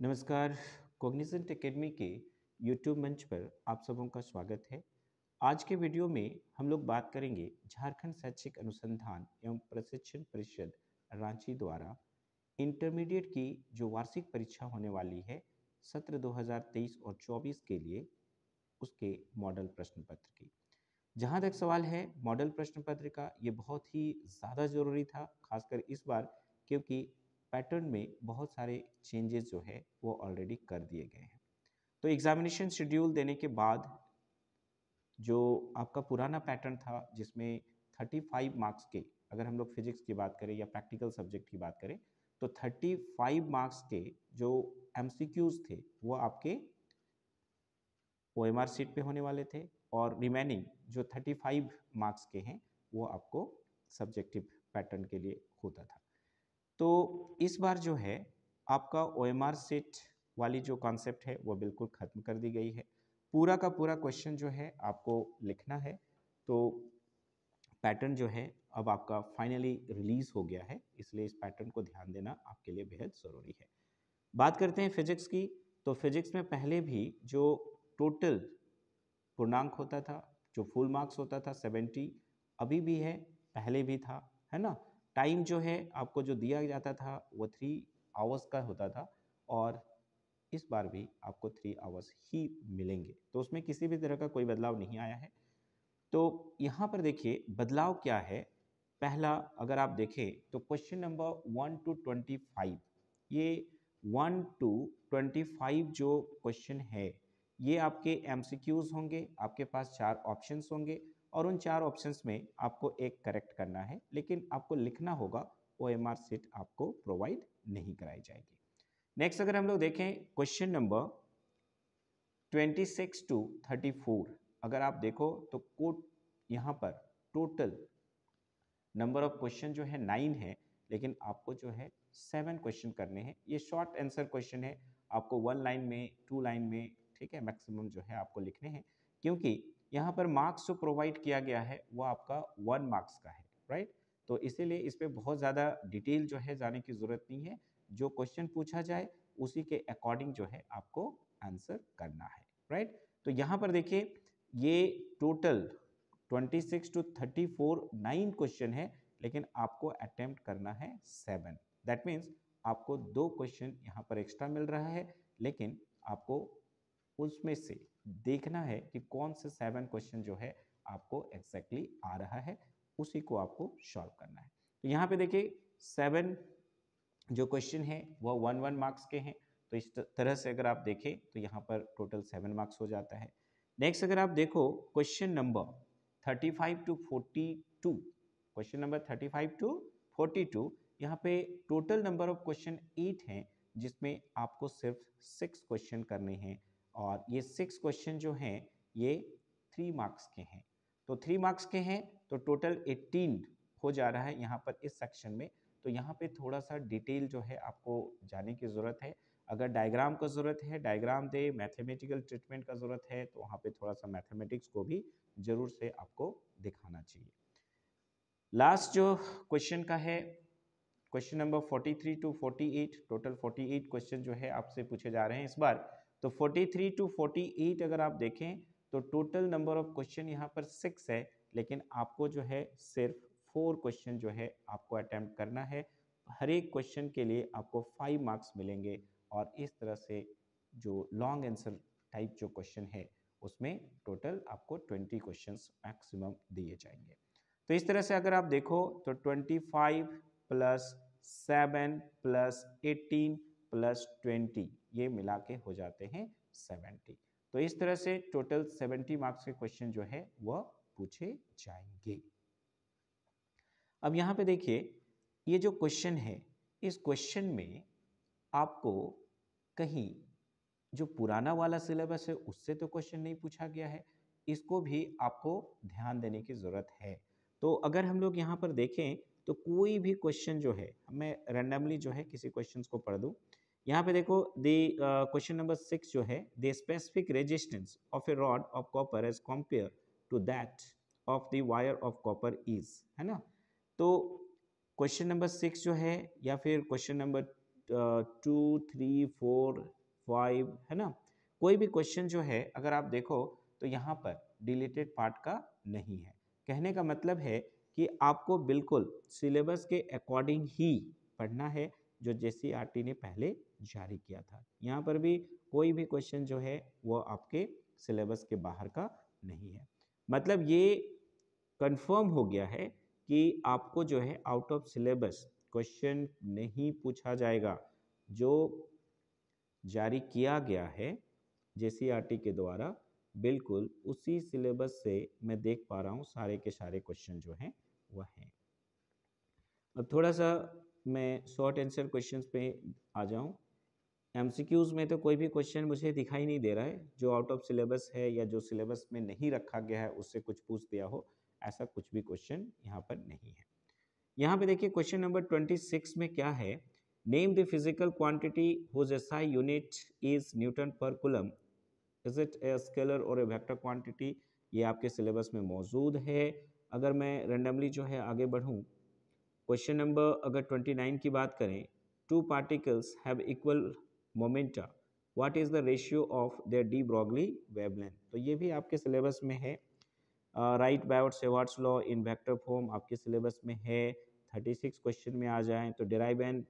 नमस्कार Cognizant academy के YouTube मंच पर आप सबों का स्वागत है आज के वीडियो में हम लोग बात करेंगे झारखंड शैक्षिक अनुसंधान एवं प्रशिक्षण परिषद रांची द्वारा इंटरमीडिएट की जो वार्षिक परीक्षा होने वाली है सत्र 2023 और 24 के लिए उसके मॉडल प्रश्न पत्र की जहाँ तक सवाल है मॉडल प्रश्न पत्र का ये बहुत ही ज़्यादा ज़रूरी था खासकर इस बार क्योंकि पैटर्न में बहुत सारे चेंजेस जो है वो ऑलरेडी कर दिए गए हैं तो एग्ज़ामिनेशन शेड्यूल देने के बाद जो आपका पुराना पैटर्न था जिसमें 35 मार्क्स के अगर हम लोग फिजिक्स की बात करें या प्रैक्टिकल सब्जेक्ट की बात करें तो 35 मार्क्स के जो एम थे वो आपके ओ एम सीट पे होने वाले थे और रिमेनिंग जो 35 मार्क्स के हैं वो आपको सब्जेक्टिव पैटर्न के लिए होता था तो इस बार जो है आपका ओ एम आर सेट वाली जो कॉन्सेप्ट है वो बिल्कुल ख़त्म कर दी गई है पूरा का पूरा क्वेश्चन जो है आपको लिखना है तो पैटर्न जो है अब आपका फाइनली रिलीज़ हो गया है इसलिए इस पैटर्न को ध्यान देना आपके लिए बेहद ज़रूरी है बात करते हैं फिजिक्स की तो फिजिक्स में पहले भी जो टोटल पूर्णांक होता था जो फुल मार्क्स होता था सेवेंटी अभी भी है पहले भी था है ना टाइम जो है आपको जो दिया जाता था वो थ्री आवर्स का होता था और इस बार भी आपको थ्री आवर्स ही मिलेंगे तो उसमें किसी भी तरह का कोई बदलाव नहीं आया है तो यहाँ पर देखिए बदलाव क्या है पहला अगर आप देखें तो question number one two twenty five ये वन टू ट्वेंटी फाइव जो क्वेश्चन है ये आपके एम होंगे आपके पास चार ऑप्शंस होंगे और उन चार ऑप्शन में आपको एक करेक्ट करना है लेकिन आपको लिखना होगा ओ एम आर सीट आपको प्रोवाइड नहीं कराई जाएगी नेक्स्ट अगर हम लोग देखें question number twenty six two thirty four अगर आप देखो तो कोट यहाँ पर टोटल नंबर ऑफ क्वेश्चन जो है नाइन है लेकिन आपको जो है सेवन क्वेश्चन करने हैं ये शॉर्ट आंसर क्वेश्चन है आपको वन लाइन में टू लाइन में ठीक है मैक्सिमम जो है आपको लिखने हैं क्योंकि यहाँ पर मार्क्स जो प्रोवाइड किया गया है वो आपका वन मार्क्स का है राइट तो इसीलिए इस पर बहुत ज़्यादा डिटेल जो है जाने की ज़रूरत नहीं है जो क्वेश्चन पूछा जाए उसी के अकॉर्डिंग जो है आपको आंसर करना है राइट तो यहाँ पर देखिए ये टोटल 26 टू 34 नाइन क्वेश्चन है लेकिन आपको अटेम्प्ट करना है सेवन दैट मीन्स आपको दो क्वेश्चन यहाँ पर एक्स्ट्रा मिल रहा है लेकिन आपको उसमें से देखना है कि कौन से सेवन क्वेश्चन जो है आपको एग्जैक्टली exactly आ रहा है उसी को आपको सॉल्व करना है तो यहाँ पे देखिए सेवन जो क्वेश्चन है वह वन वन मार्क्स के हैं तो इस तरह से अगर आप देखें तो यहाँ पर टोटल सेवन मार्क्स हो जाता है नेक्स्ट अगर आप देखो question number thirty five two forty two question number thirty five two forty two यहाँ पे total number of question eight हैं जिसमें आपको सिर्फ सिक्स क्वेश्चन करने हैं और ये सिक्स क्वेश्चन जो हैं ये थ्री मार्क्स के हैं तो थ्री मार्क्स के हैं तो टोटल एट्टीन हो जा रहा है यहाँ पर इस सेक्शन में तो यहाँ पे थोड़ा सा डिटेल जो है आपको जाने की ज़रूरत है अगर डायग्राम का ज़रूरत है डायग्राम दे मैथमेटिकल ट्रीटमेंट का ज़रूरत है तो वहाँ पे थोड़ा सा मैथमेटिक्स को भी ज़रूर से आपको दिखाना चाहिए लास्ट जो क्वेश्चन का है question number 43 to 48 total 48 question जो है आपसे पूछे जा रहे हैं इस बार तो 43 टू 48 अगर आप देखें तो टोटल नंबर ऑफ क्वेश्चन यहाँ पर सिक्स है लेकिन आपको जो है सिर्फ फोर क्वेश्चन जो है आपको अटैम्प्ट करना है हर एक क्वेश्चन के लिए आपको फाइव मार्क्स मिलेंगे और इस तरह से जो लॉन्ग आंसर टाइप जो क्वेश्चन है उसमें टोटल आपको ट्वेंटी क्वेश्चन मैक्सिमम दिए जाएंगे तो इस तरह से अगर आप देखो तो twenty five plus seven plus eighteen plus twenty ये मिला के हो जाते हैं सेवेंटी तो इस तरह से टोटल सेवेंटी मार्क्स के क्वेश्चन जो है वह पूछे जाएंगे अब यहाँ पे देखिए ये जो क्वेश्चन है इस क्वेश्चन में आपको कहीं जो पुराना वाला सिलेबस है उससे तो क्वेश्चन नहीं पूछा गया है इसको भी आपको ध्यान देने की ज़रूरत है तो अगर हम लोग यहाँ पर देखें तो कोई भी क्वेश्चन जो है मैं रैंडमली जो है किसी क्वेश्चन को पढ़ दूँ यहाँ पे देखो दी क्वेश्चन नंबर सिक्स जो है the specific resistance of a rod of copper as compared to that of the wire of copper is है ना तो क्वेश्चन नंबर सिक्स जो है या फिर question number two three four five है ना कोई भी क्वेश्चन जो है अगर आप देखो तो यहाँ पर डिलीटेड पार्ट का नहीं है कहने का मतलब है कि आपको बिल्कुल सिलेबस के अकॉर्डिंग ही पढ़ना है जो जे सी ने पहले जारी किया था यहाँ पर भी कोई भी क्वेश्चन जो है वो आपके सिलेबस के बाहर का नहीं है मतलब ये कंफर्म हो गया है कि आपको जो है आउट ऑफ सिलेबस क्वेश्चन नहीं पूछा जाएगा जो जारी किया गया है जे के द्वारा बिल्कुल उसी सिलेबस से मैं देख पा रहा हूँ सारे के सारे क्वेश्चन जो हैं हुआ है अब थोड़ा सा मैं शॉर्ट आंसर क्वेश्चंस पे आ जाऊं एमसीक्यूज़ में तो कोई भी क्वेश्चन मुझे दिखाई नहीं दे रहा है जो आउट ऑफ सिलेबस है या जो सिलेबस में नहीं रखा गया है उससे कुछ पूछ दिया हो ऐसा कुछ भी क्वेश्चन यहाँ पर नहीं है यहाँ पे देखिए क्वेश्चन नंबर ट्वेंटी सिक्स में क्या है name the physical quantity whose SI unit is newton per coulomb is it a scalar और ए वेक्टर क्वांटिटी ये आपके सिलेबस में मौजूद है अगर मैं रेंडमली जो है आगे बढ़ूँ क्वेश्चन नंबर अगर ट्वेंटी नाइन की बात करें two particles have equal momenta what is the ratio of their de Broglie wavelength तो ये भी आपके सिलेबस में है राइट बायोट सेवाट्स लॉ इन वेक्टर फॉर्म आपके सिलेबस में है थर्टी सिक्स क्वेश्चन में आ जाए तो derive an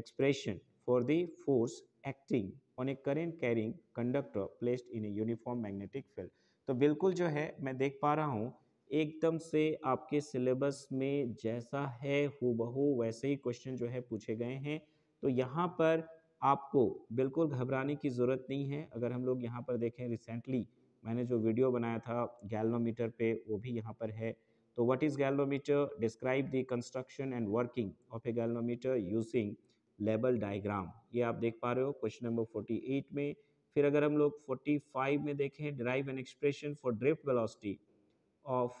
expression for the force acting on a current carrying conductor placed in a uniform magnetic field तो बिल्कुल जो है मैं देख पा रहा हूँ एकदम से आपके सिलेबस में जैसा है बहू वैसे ही क्वेश्चन जो है पूछे गए हैं तो यहाँ पर आपको बिल्कुल घबराने की ज़रूरत नहीं है अगर हम लोग यहाँ पर देखें रिसेंटली मैंने जो वीडियो बनाया था गैल्नोमीटर पे वो भी यहाँ पर है तो what is galvanometer describe the construction and working of a galvanometer using label diagram ये आप देख पा रहे हो क्वेश्चन नंबर 48 में फिर अगर हम लोग 45 में देखें derive an expression for drift velocity of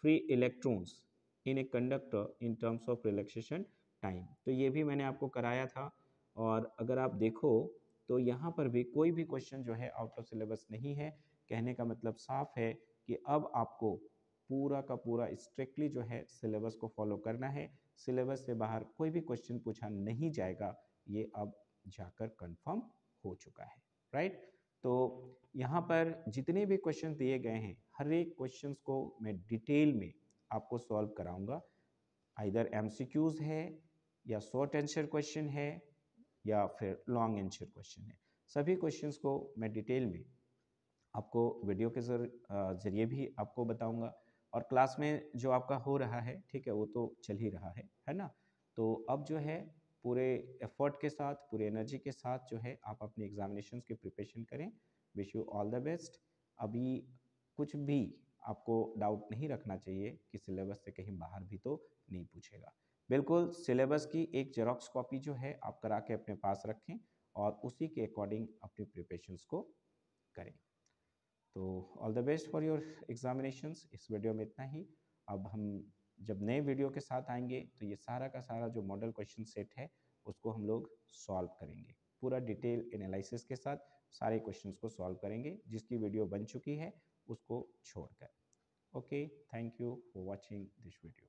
free electrons in a conductor in terms of relaxation time तो ये भी मैंने आपको कराया था और अगर आप देखो तो यहाँ पर भी कोई भी क्वेश्चन जो है आउट ऑफ सिलेबस नहीं है कहने का मतलब साफ है कि अब आपको पूरा का पूरा स्ट्रिक्टली जो है सिलेबस को फॉलो करना है सिलेबस से बाहर कोई भी क्वेश्चन पूछा नहीं जाएगा ये अब जाकर कंफर्म हो चुका है राइट right? तो यहाँ पर जितने भी क्वेश्चन दिए गए हैं हर एक क्वेश्चन को मैं डिटेल में आपको सॉल्व कराऊंगा आइर एम है या शॉर्ट आंसर क्वेश्चन है या फिर लॉन्ग आंसर क्वेश्चन है सभी क्वेश्चंस को मैं डिटेल में आपको वीडियो के जरिए भी आपको बताऊंगा और क्लास में जो आपका हो रहा है ठीक है वो तो चल ही रहा है है ना तो अब जो है पूरे एफर्ट के साथ पूरे एनर्जी के साथ जो है आप अपने एग्जामिनेशन के प्रिपरेशन करें wish you all the best अभी कुछ भी आपको डाउट नहीं रखना चाहिए कि सिलेबस से कहीं बाहर भी तो नहीं पूछेगा बिल्कुल सिलेबस की एक जेरोक्स कॉपी जो है आप करा के अपने पास रखें और उसी के अकॉर्डिंग अपने प्रिपरेशंस को करें तो all the best for your examinations इस वीडियो में इतना ही अब हम जब नए वीडियो के साथ आएंगे तो ये सारा का सारा जो मॉडल क्वेश्चन सेट है उसको हम लोग सॉल्व करेंगे पूरा डिटेल एनालिसिस के साथ सारे क्वेश्चंस को सॉल्व करेंगे जिसकी वीडियो बन चुकी है उसको छोड़कर okay thank you for watching this video